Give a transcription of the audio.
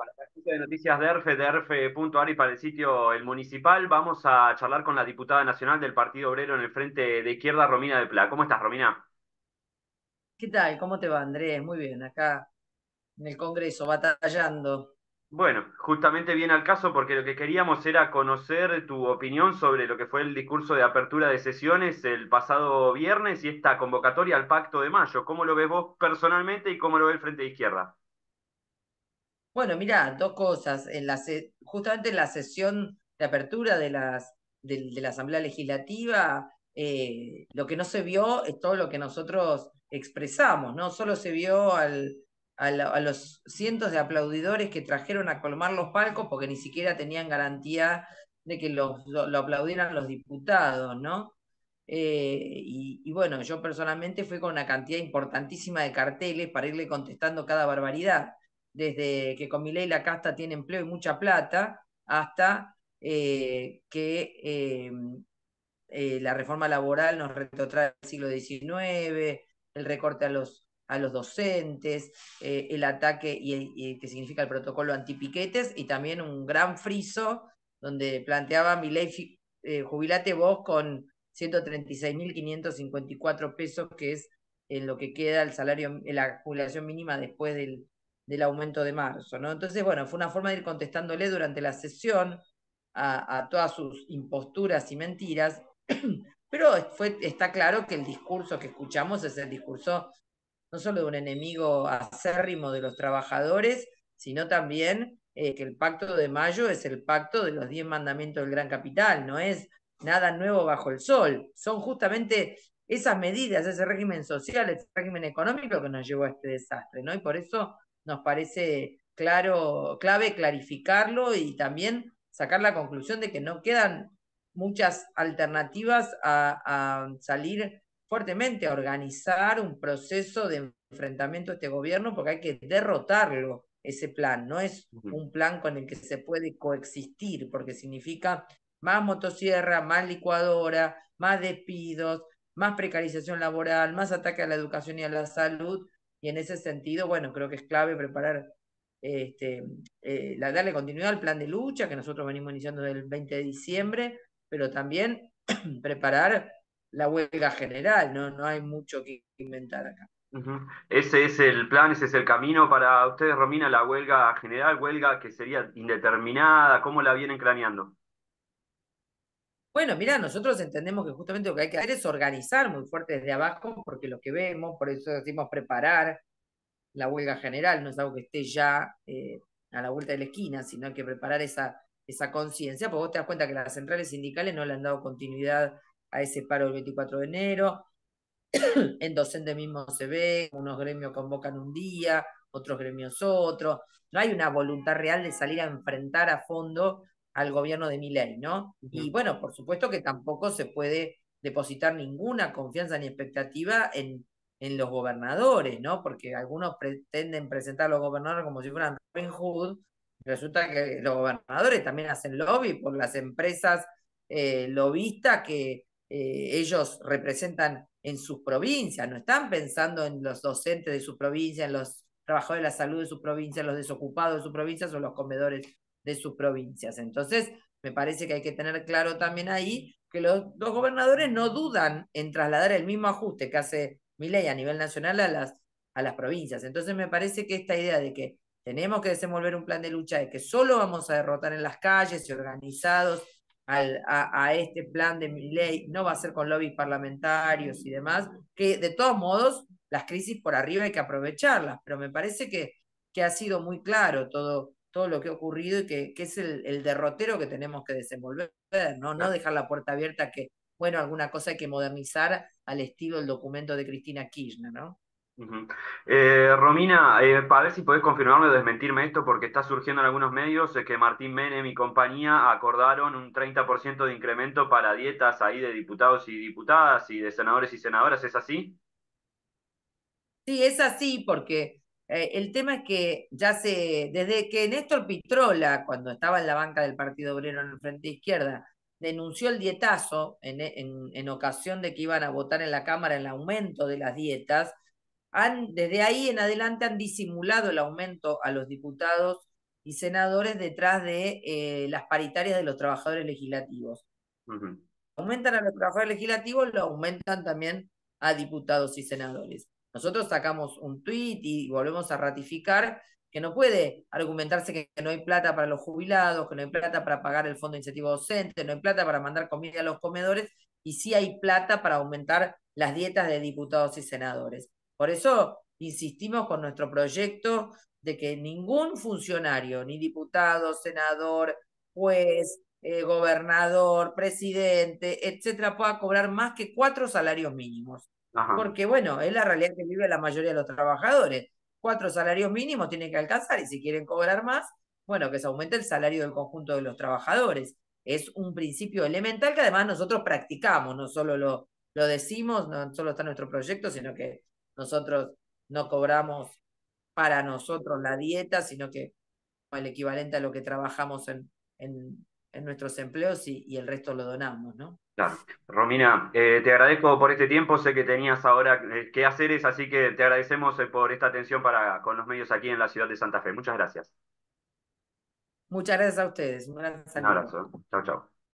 Para el agencia de noticias de ERFE, de y para el sitio El Municipal, vamos a charlar con la diputada nacional del Partido Obrero en el Frente de Izquierda, Romina de Pla. ¿Cómo estás, Romina? ¿Qué tal? ¿Cómo te va, Andrés? Muy bien, acá en el Congreso, batallando. Bueno, justamente viene al caso porque lo que queríamos era conocer tu opinión sobre lo que fue el discurso de apertura de sesiones el pasado viernes y esta convocatoria al Pacto de Mayo. ¿Cómo lo ves vos personalmente y cómo lo ve el Frente de Izquierda? Bueno, mira, dos cosas. En la justamente en la sesión de apertura de, las, la Asamblea Legislativa, eh, lo que no se vio es todo lo que nosotros expresamos, ¿no? Solo se vio a los cientos de aplaudidores que trajeron a colmar los palcos porque ni siquiera tenían garantía de que lo, aplaudieran los diputados, ¿no? Eh, y, y, bueno, yo personalmente fui con una cantidad importantísima de carteles para irle contestando cada barbaridad desde que con mi ley la casta tiene empleo y mucha plata, hasta eh, que eh, eh, la reforma laboral nos retrotrae al siglo XIX, el recorte a los, a los docentes, el ataque y, que significa el protocolo antipiquetes, y también un gran friso donde planteaba mi ley, jubilate vos con 136.554 pesos, que es en lo que queda el salario, la jubilación mínima después del del aumento de marzo. ¿no? Entonces, bueno, fue una forma de ir contestándole durante la sesión a, todas sus imposturas y mentiras, pero fue, está claro que el discurso que escuchamos es el discurso no solo de un enemigo acérrimo de los trabajadores, sino también eh, que el pacto de mayo es el pacto de los diez mandamientos del gran capital, no es nada nuevo bajo el sol, son justamente esas medidas, ese régimen social, ese régimen económico que nos llevó a este desastre, ¿no? Y por eso nos parece claro, clave clarificarlo y también sacar la conclusión de que no quedan muchas alternativas a, a salir fuertemente, a organizar un proceso de enfrentamiento a este gobierno, porque hay que derrotarlo, ese plan, no es un plan con el que se puede coexistir, porque significa más motosierra, más licuadora, más despidos, más precarización laboral, más ataque a la educación y a la salud, y en ese sentido, bueno, creo que es clave preparar, este, eh, darle continuidad al plan de lucha que nosotros venimos iniciando el 20 de diciembre, pero también preparar la huelga general, no, no hay mucho que inventar acá. Ese es el plan, ese es el camino para ustedes, Romina, la huelga general, huelga que sería indeterminada, ¿cómo la vienen craneando? Bueno, mira, nosotros entendemos que justamente lo que hay que hacer es organizar muy fuerte desde abajo, porque lo que vemos, por eso decimos preparar la huelga general, no es algo que esté ya eh, a la vuelta de la esquina, sino hay que preparar esa, esa conciencia, porque vos te das cuenta que las centrales sindicales no le han dado continuidad a ese paro del 24 de enero, en docente mismo se ve, unos gremios convocan un día, otros gremios otro, no hay una voluntad real de salir a enfrentar a fondo al gobierno de Milei, ¿no? Y bueno, por supuesto que tampoco se puede depositar ninguna confianza ni expectativa en, en los gobernadores, ¿no? Porque algunos pretenden presentar a los gobernadores como si fueran Robin Hood, resulta que los gobernadores también hacen lobby por las empresas eh, lobistas que eh, ellos representan en sus provincias, no están pensando en los docentes de su provincia, en los trabajadores de la salud de su provincia, en los desocupados de su provincia o los comedores de sus provincias. Entonces, me parece que hay que tener claro también ahí que los, dos gobernadores no dudan en trasladar el mismo ajuste que hace ley a nivel nacional a las, a las provincias. Entonces, me parece que esta idea de que tenemos que desenvolver un plan de lucha de que solo vamos a derrotar en las calles y organizados al, a, este plan de mi ley, no va a ser con lobbies parlamentarios y demás, que de todos modos las crisis por arriba hay que aprovecharlas, pero me parece que, que ha sido muy claro todo, todo lo que ha ocurrido y que, es el, derrotero que tenemos que desenvolver, ¿no? No dejar la puerta abierta que, bueno, alguna cosa hay que modernizar al estilo del documento de Cristina Kirchner, ¿no? Eh, Romina, eh, para ver si podés confirmarme o desmentirme esto, porque está surgiendo en algunos medios eh, que Martín Menem y compañía acordaron un 30% de incremento para dietas ahí de diputados y diputadas y de senadores y senadoras, ¿es así? Sí, es así, porque eh, el tema es que ya se, desde que Néstor Pitrola, cuando estaba en la banca del Partido Obrero en el Frente Izquierda, denunció el dietazo en, ocasión de que iban a votar en la Cámara el aumento de las dietas, han, desde ahí en adelante han disimulado el aumento a los diputados y senadores detrás de eh, las paritarias de los trabajadores legislativos. Aumentan a los trabajadores legislativos, lo aumentan también a diputados y senadores. Nosotros sacamos un tuit y volvemos a ratificar que no puede argumentarse que, no hay plata para los jubilados, que no hay plata para pagar el fondo Iniciativo docente, no hay plata para mandar comida a los comedores y sí hay plata para aumentar las dietas de diputados y senadores. Por eso insistimos con nuestro proyecto de que ningún funcionario, ni diputado, senador, juez, eh, gobernador, presidente, etcétera, pueda cobrar más que cuatro salarios mínimos. Porque bueno, es la realidad que vive la mayoría de los trabajadores. Cuatro salarios mínimos tienen que alcanzar y si quieren cobrar más, bueno, que se aumente el salario del conjunto de los trabajadores. Es un principio elemental que además nosotros practicamos, no solo lo, lo decimos, no solo está nuestro proyecto, sino que nosotros no cobramos para nosotros la dieta, sino que el equivalente a lo que trabajamos en, en nuestros empleos y, el resto lo donamos, ¿no? Claro. Romina, eh, te agradezco por este tiempo, sé que tenías ahora eh, que hacer, es así que te agradecemos eh, por esta atención para, con los medios aquí en la ciudad de Santa Fe. Muchas gracias. Muchas gracias a ustedes. Un, Un abrazo. Chao, chao.